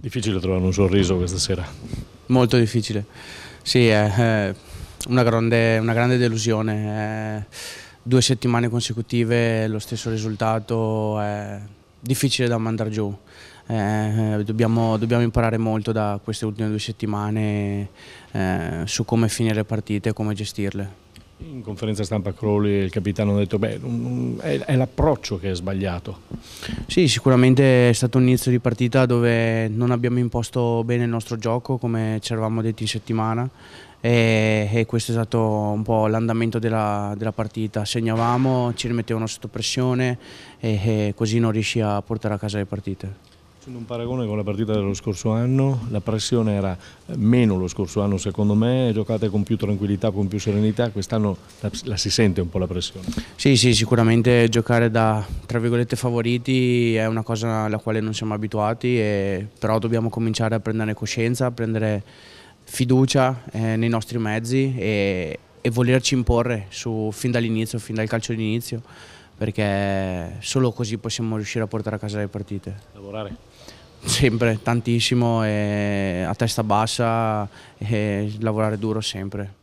Difficile trovare un sorriso questa sera. Molto difficile, sì, è una grande, una grande delusione. Due settimane consecutive lo stesso risultato è difficile da mandare giù. Eh, dobbiamo, dobbiamo, imparare molto da queste ultime due settimane eh, su come finire le partite e come gestirle. In conferenza stampa Crowley il capitano ha detto che è, è l'approccio che è sbagliato. Sì, sicuramente è stato un inizio di partita dove non abbiamo imposto bene il nostro gioco come ci eravamo detti in settimana e, e questo è stato un po' l'andamento della, della, partita. Segnavamo, ci rimettevano sotto pressione e, e così non riesci a portare a casa le partite. Facendo un paragone con la partita dello scorso anno, la pressione era eh, meno lo scorso anno secondo me, giocate con più tranquillità, con più serenità, quest'anno la, la, si sente un po' la pressione? Sì, sì, sicuramente giocare da tra virgolette favoriti è una cosa alla quale non siamo abituati, e, però dobbiamo cominciare a prendere coscienza, a prendere fiducia eh, nei nostri mezzi e, e volerci imporre su, fin dall'inizio, fin dal calcio d'inizio perché solo così possiamo riuscire a portare a casa le partite. Lavorare? Sempre, tantissimo, a testa bassa e lavorare duro sempre.